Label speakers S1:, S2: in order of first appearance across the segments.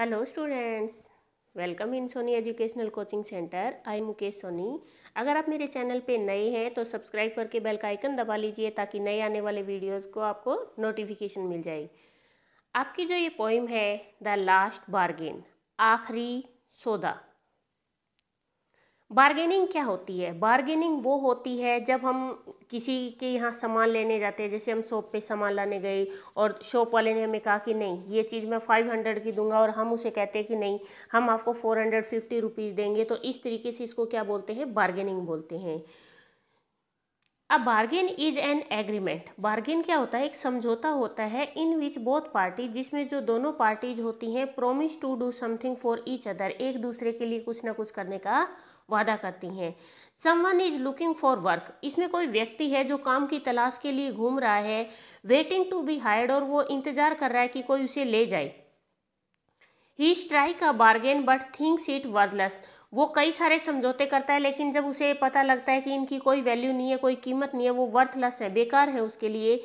S1: hello students welcome in Soni educational coaching centre I Mukesh Soni अगर आप मेरे चैनल पे नए हैं तो सब्सक्राइब करके बेल का आइकन दबा लीजिए ताकि नए आने वाले वीडियोस को आपको नोटिफिकेशन मिल जाए आपकी जो ये पोइम है द लास्ट बारगेन आखिरी सौदा बारगेनिंग क्या होती है बारगेनिंग वो होती है जब हम किसी के यहाँ सामान लेने जाते हैं जैसे हम शॉप पे सामान लाने गए और शॉप वाले ने हमें कहा कि नहीं ये चीज़ मैं फ़ाइव हंड्रेड की दूंगा और हम उसे कहते हैं कि नहीं हम आपको फ़ोर हंड्रेड फिफ्टी रुपीज़ देंगे तो इस तरीके से इसको क्या बोलते हैं बारगेनिंग बोलते हैं a bargain is an agreement bargain क्या होता है एक समझौता होता है इन विच बोथ पार्टी जिसमें जो दोनों पार्टीज होती हैं promise to do something for each other एक दूसरे के लिए कुछ ना कुछ करने का वादा करती हैं someone is looking for work इसमें कोई व्यक्ति है जो काम की तलाश के लिए घूम रहा है वेटिंग टू बी हायर्ड और वो इंतजार कर रहा है कि कोई उसे ले जाए ही strike a bargain but things it worthless वो कई सारे समझौते करता है लेकिन जब उसे पता लगता है कि इनकी कोई वैल्यू नहीं है कोई कीमत नहीं है वो वर्थलेस है बेकार है उसके लिए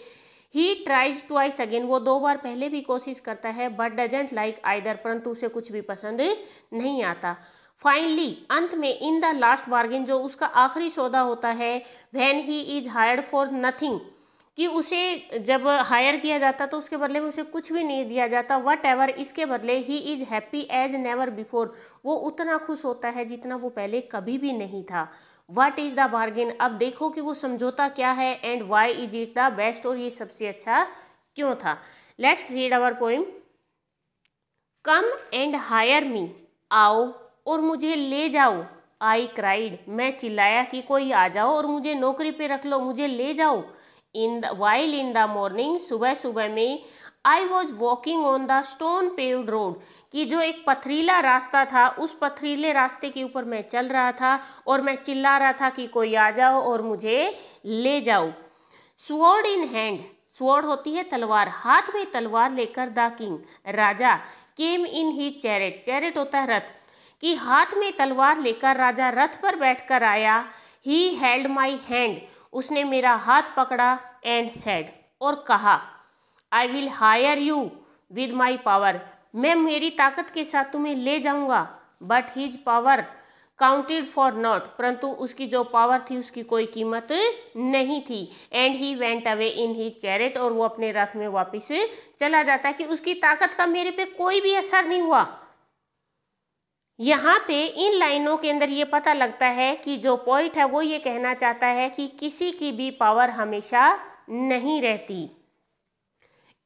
S1: ही ट्राइज ट्वाइस अगेन वो दो बार पहले भी कोशिश करता है बट डजेंट लाइक आइदर परंतु उसे कुछ भी पसंद नहीं आता फाइनली अंत में इन द लास्ट बार्गेन जो उसका आखिरी सौदा होता है when he is hired for nothing कि उसे जब हायर किया जाता तो उसके बदले में उसे कुछ भी नहीं दिया जाता वट एवर इसके बदले he is happy as never before वो उतना खुश होता है जितना वो पहले कभी भी नहीं था वट इज़ द बार्गेन अब देखो कि वो समझौता क्या है and why is it the best और ये सबसे अच्छा क्यों था let's read our poem come and hire me आओ और मुझे ले जाओ आई क्राइड मैं चिल्लाया कि कोई आ जाओ और मुझे नौकरी पे रख लो मुझे ले जाओ in the while in the morning सुबह सुबह में I was walking on the stone paved road कि जो एक पथरीला रास्ता था उस पथरीले रास्ते के ऊपर मैं चल रहा था और मैं चिल्ला रहा था कि कोई आ जाओ और मुझे ले जाओ स्वर्ड इन हैंड स्वर्ड होती है तलवार हाथ में तलवार लेकर द किंग राजा came in he chariot chariot होता है रथ कि हाथ में तलवार लेकर राजा रथ पर बैठकर आया ही हेल्ड माई हैंड उसने मेरा हाथ पकड़ा एंड सेड और कहा I will hire you with my power मैं मेरी ताकत के साथ तुम्हें ले जाऊंगा but his power counted for not परंतु उसकी जो पावर थी उसकी कोई कीमत नहीं थी and he went away in he chariot और वो अपने रथ में वापस चला जाता कि उसकी ताकत का मेरे पे कोई भी असर नहीं हुआ यहाँ पे इन लाइनों के अंदर ये पता लगता है कि जो पॉइंट है वो ये कहना चाहता है कि किसी की भी पावर हमेशा नहीं रहती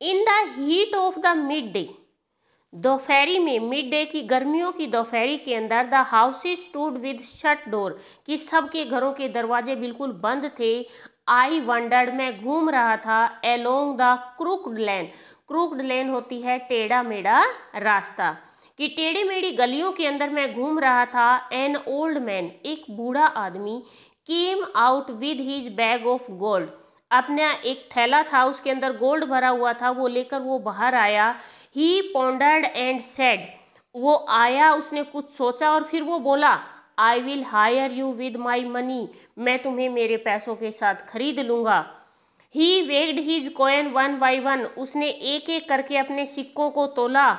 S1: in the heat of the mid day दोपहरी में मिड डे की गर्मियों की दोपहरी के अंदर the houses stood with shut door कि सबके घरों के दरवाजे बिल्कुल बंद थे आई वंडर्ड मैं घूम रहा था एलोंग द क्रूकड लेन क्रूकड लेन होती है टेढ़ा मेढ़ा रास्ता कि टेढ़ी मेढ़ी गलियों के अंदर मैं घूम रहा था एन ओल्ड मैन एक बूढ़ा आदमी came out with his bag of gold अपना एक थैला था उसके अंदर गोल्ड भरा हुआ था वो लेकर वो बाहर आया ही पॉन्डर्ड एंड सेड वो आया उसने कुछ सोचा और फिर वो बोला I will hire you with my money मैं तुम्हें मेरे पैसों के साथ खरीद लूँगा he weighed his coin one by one उसने एक एक करके अपने सिक्कों को तोला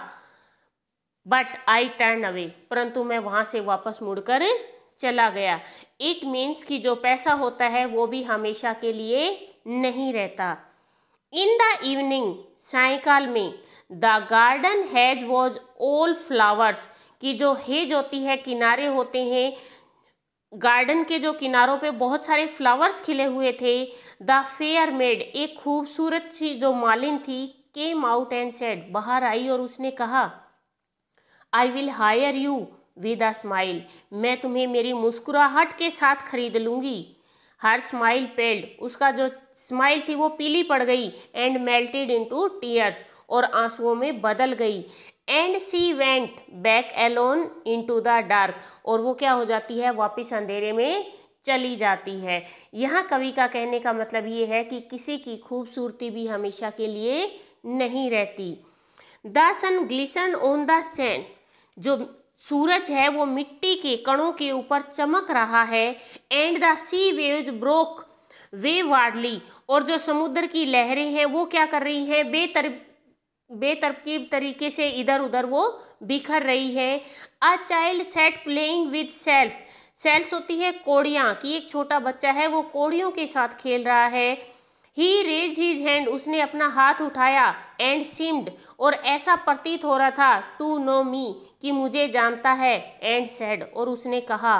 S1: बट आई टर्न अवे परंतु मैं वहाँ से वापस मुड़कर चला गया इट मीन्स कि जो पैसा होता है वो भी हमेशा के लिए नहीं रहता इन द इवनिंग सायकाल में the garden hedge was all flowers की जो हेज होती है किनारे होते हैं गार्डन के जो किनारों पे बहुत सारे फ्लावर्स खिले हुए थे द फेयर मेड एक खूबसूरत सी जो मालिन थी केम आउट एंड सेड बाहर आई और उसने कहा I will hire you with a smile मैं तुम्हें मेरी मुस्कुराहट के साथ खरीद लूँगी हर स्माइल पेल्ड उसका जो स्माइल थी वो पीली पड़ गई एंड मेल्टेड इनटू टीयर्स और आंसुओं में बदल गई and she went back alone into the dark और वो क्या हो जाती है वापस अंधेरे में चली जाती है यहाँ कवि का कहने का मतलब ये है कि किसी की खूबसूरती भी हमेशा के लिए नहीं रहती the sun glisten on the sand जो सूरज है वो मिट्टी के कणों के ऊपर चमक रहा है and the sea wave broke waywardly और जो समुद्र की लहरें हैं वो क्या कर रही हैं बेतर बेतरकीब तरीके से इधर उधर वो बिखर रही है a child sat playing with shells shells होती है कोड़ियाँ कि एक छोटा बच्चा है वो कोड़ियों के साथ खेल रहा है ही रेज हीज हैंड उसने अपना हाथ उठाया एंड सीम्ड और ऐसा प्रतीत हो रहा था टू नो मी कि मुझे जानता है एंड सैड और उसने कहा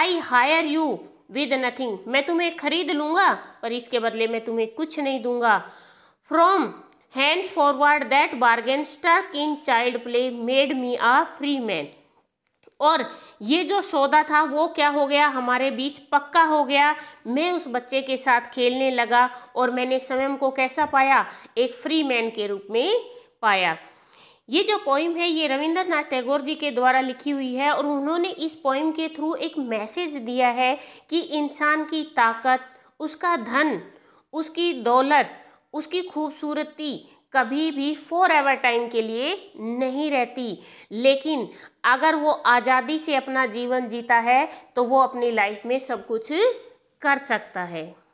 S1: I hire you with nothing मैं तुम्हें खरीद लूँगा पर इसके बदले मैं तुम्हें कुछ नहीं दूंगा from hands forward that bargain struck in child play made me a free man और ये जो सौदा था वो क्या हो गया हमारे बीच पक्का हो गया मैं उस बच्चे के साथ खेलने लगा और मैंने स्वयं को कैसा पाया एक फ्री मैन के रूप में पाया ये जो पोइम है ये रविंद्रनाथ टैगोर जी के द्वारा लिखी हुई है और उन्होंने इस पोइम के थ्रू एक मैसेज दिया है कि इंसान की ताकत उसका धन उसकी दौलत उसकी खूबसूरती कभी भी फोर एवर टाइम के लिए नहीं रहती लेकिन अगर वो आज़ादी से अपना जीवन जीता है तो वो अपनी लाइफ में सब कुछ कर सकता है